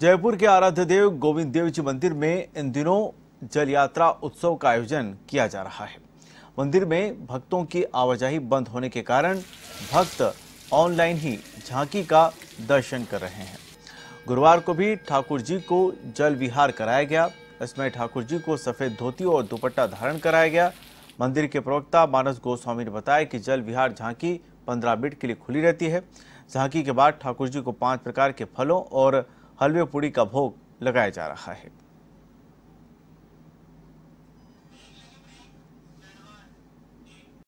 जयपुर के आराध्य देव गोविंद देव जी मंदिर में इन दिनों जल यात्रा उत्सव का आयोजन किया जा रहा है मंदिर में भक्तों की आवाजाही बंद होने के कारण भक्त ऑनलाइन ही झांकी का दर्शन कर रहे हैं गुरुवार को भी ठाकुर जी को जल विहार कराया गया इसमें ठाकुर जी को सफेद धोती और दुपट्टा धारण कराया गया मंदिर के प्रवक्ता मानस गोस्वामी ने बताया कि जल विहार झांकी पंद्रह मिनट के लिए खुली रहती है झांकी के बाद ठाकुर जी को पांच प्रकार के फलों और हलवे पूड़ी का भोग लगाया जा रहा है